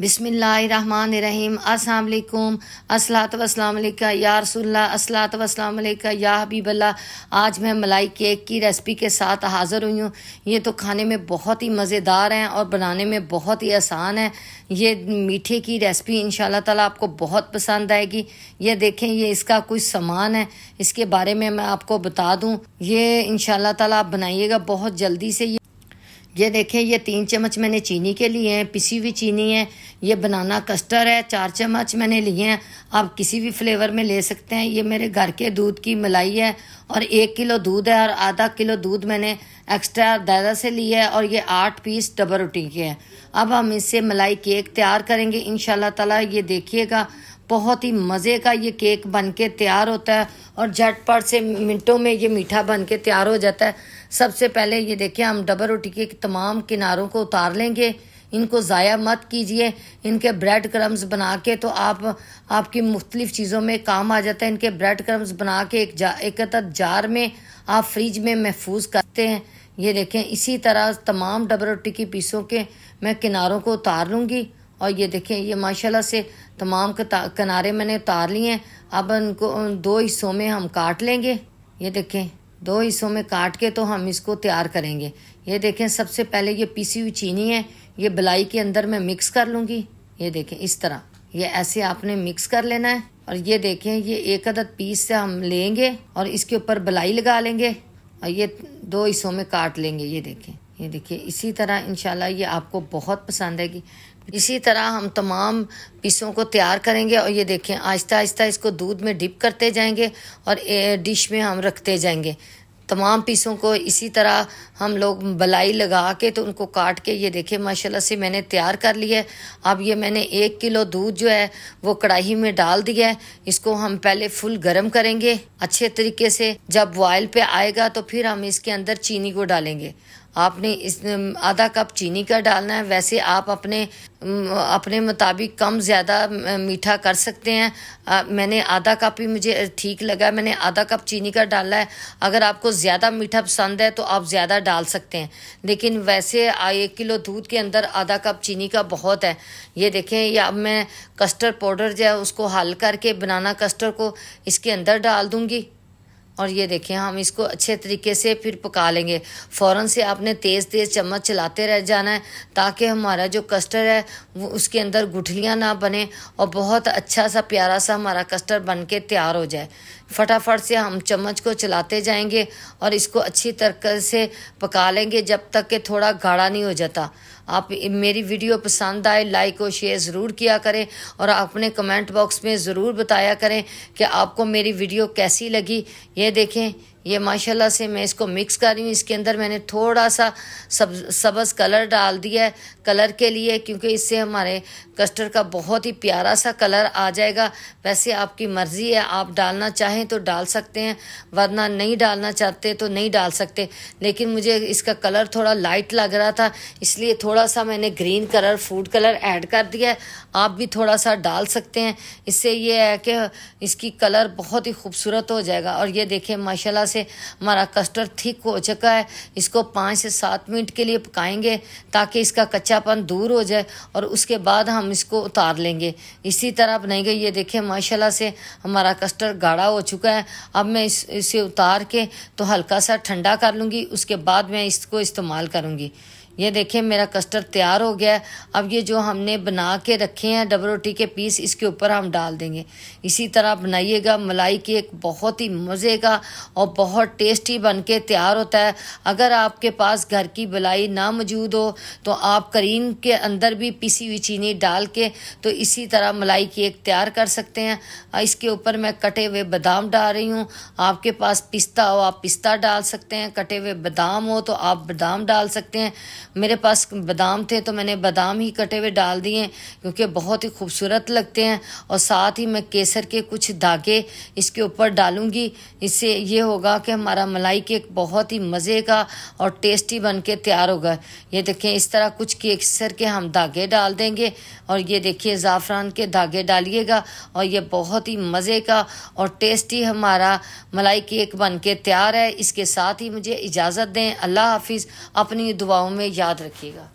बिसमीम् असलकुम असलात वसलामलिका या रसुल्ला असलात वसलामलिका या हबीबल्ला आज मैं मलाई केक की रेसिपी के साथ हाज़िर हुई हूँ ये तो खाने में बहुत ही मज़ेदार हैं और बनाने में बहुत ही आसान है ये मीठे की रेसिपी इन ताला आपको बहुत पसंद आएगी ये देखें ये इसका कुछ सामान है इसके बारे में मैं आपको बता दूँ ये इन ताला आप बनाइएगा बहुत जल्दी से ये ये देखें ये तीन चम्मच मैंने चीनी के लिए हैं पिसी हुई चीनी है ये बनाना कस्टर्ड है चार चम्मच मैंने लिए हैं आप किसी भी फ्लेवर में ले सकते हैं ये मेरे घर के दूध की मलाई है और एक किलो दूध है और आधा किलो दूध मैंने एक्स्ट्रा दादा से लिया है और ये आठ पीस डबल रोटी के हैं अब हम इससे मलाई केक तैयार करेंगे इन ताला ये देखिएगा बहुत ही मज़े का ये केक बन के तैयार होता है और झटपट से मिनटों में ये मीठा बन के तैयार हो जाता है सबसे पहले ये देखिए हम डबल रोटी के तमाम किनारों को उतार लेंगे इनको ज़ाया मत कीजिए इनके ब्रेड क्रम्स बना के तो आप आपकी मुख्तलिफ़ चीज़ों में काम आ जाता है इनके ब्रेड क्रम्स बना के एक जा एक जार में आप फ्रिज में महफूज करते हैं ये देखें इसी तरह तमाम डबल रोटी की पीसों के मैं किनारों को उतार लूँगी और ये देखें ये माशाल्लाह से तमाम किनारे मैंने उतार लिए हैं अब इनको दो हिस्सों में हम काट लेंगे ये देखें दो हिस्सों में काट के तो हम इसको तैयार करेंगे ये देखें सबसे पहले ये पीसी हुई चीनी है ये बलाई के अंदर मैं मिक्स कर लूँगी ये देखें इस तरह ये ऐसे आपने मिक्स कर लेना है और ये देखें ये एक अदद पीस से हम लेंगे और इसके ऊपर बलाई लगा लेंगे और ये दो हिस्सों में काट लेंगे ये देखें ये देखिए इसी तरह इंशाल्लाह ये आपको बहुत पसंद आएगी इसी तरह हम तमाम पीसों को तैयार करेंगे और ये देखें आहिस्ता आहिस्ता इसको दूध में डिप करते जाएंगे और डिश में हम रखते जाएंगे तमाम पीसों को इसी तरह हम लोग बलाई लगा के तो उनको काट के ये देखें माशाल्लाह से मैंने तैयार कर लिया है अब ये मैंने एक किलो दूध जो है वो कढ़ाई में डाल दिया है इसको हम पहले फुल गर्म करेंगे अच्छे तरीके से जब बॉयल पे आएगा तो फिर हम इसके अंदर चीनी को डालेंगे आपने इस आधा कप चीनी का डालना है वैसे आप अपने अपने मुताबिक कम ज़्यादा मीठा कर सकते हैं आ, मैंने आधा कप ही मुझे ठीक लगा मैंने आधा कप चीनी का डाला है अगर आपको ज़्यादा मीठा पसंद है तो आप ज़्यादा डाल सकते हैं लेकिन वैसे एक किलो दूध के अंदर आधा कप चीनी का बहुत है ये देखें ये अब मैं कस्टर्ड पाउडर जो है उसको हल करके बनाना कस्टर्ड को इसके अंदर डाल दूँगी और ये देखें हम इसको अच्छे तरीके से फिर पका लेंगे फ़ौरन से आपने तेज़ तेज़ चम्मच चलाते रह जाना है ताकि हमारा जो कस्टर्ड है वो उसके अंदर गुठलियाँ ना बने और बहुत अच्छा सा प्यारा सा हमारा कस्टर्ड बन के तैयार हो जाए फटाफट से हम चम्मच को चलाते जाएंगे और इसको अच्छी तरक से पका लेंगे जब तक कि थोड़ा गाढ़ा नहीं हो जाता आप मेरी वीडियो पसंद आए लाइक और शेयर ज़रूर किया करें और अपने कमेंट बॉक्स में ज़रूर बताया करें कि आपको मेरी वीडियो कैसी लगी ये देखें ये माशाल्लाह से मैं इसको मिक्स कर रही हूँ इसके अंदर मैंने थोड़ा सा सब सबज़ कलर डाल दिया है कलर के लिए क्योंकि इससे हमारे कस्टर्ड का बहुत ही प्यारा सा कलर आ जाएगा वैसे आपकी मर्ज़ी है आप डालना चाहें तो डाल सकते हैं वरना नहीं डालना चाहते तो नहीं डाल सकते लेकिन मुझे इसका कलर थोड़ा लाइट लग रहा था इसलिए थोड़ा सा मैंने green colour food colour add कर दिया है आप भी थोड़ा सा डाल सकते हैं इससे ये है कि इसकी कलर बहुत ही खूबसूरत हो जाएगा और ये देखें माशाल्लाह से से हमारा कस्टर्ड थिक हो चुका है इसको पाँच से सात मिनट के लिए पकाएंगे ताकि इसका कच्चापन दूर हो जाए और उसके बाद हम इसको उतार लेंगे इसी तरह बनाएंगे ये देखें माशाल्लाह से हमारा कस्टर्ड गाढ़ा हो चुका है अब मैं इस, इसे उतार के तो हल्का सा ठंडा कर लूँगी उसके बाद मैं इसको इस्तेमाल करूँगी ये देखिए मेरा कस्टर्ड तैयार हो गया है अब ये जो हमने बना के रखे हैं डबल रोटी के पीस इसके ऊपर हम डाल देंगे इसी तरह बनाइएगा मलाई केक बहुत ही मज़े का और बहुत टेस्टी बन के तैयार होता है अगर आपके पास घर की मलाई ना मौजूद हो तो आप करीम के अंदर भी पीसी हुई चीनी डाल के तो इसी तरह मलाई केक तैयार कर सकते हैं इसके ऊपर मैं कटे हुए बादाम डाल रही हूँ आपके पास पिस्ता हो आप पिस्ता डाल सकते हैं कटे हुए बादाम हो तो आप बादाम डाल सकते हैं मेरे पास बादाम थे तो मैंने बादाम ही कटे हुए डाल दिए क्योंकि बहुत ही खूबसूरत लगते हैं और साथ ही मैं केसर के कुछ धागे इसके ऊपर डालूंगी इससे ये होगा कि हमारा मलाई केक बहुत ही मज़े का और टेस्टी बन के तैयार होगा ये देखें इस तरह कुछ केसर के हम धागे डाल देंगे और ये देखिए ज़ाफ़रान के धागे डालिएगा और ये बहुत ही मज़े का और टेस्टी हमारा मलाई केक बन के तैयार है इसके साथ ही मुझे इजाज़त दें अल्लाह हाफिज़ अपनी दुआओं में याद रखिएगा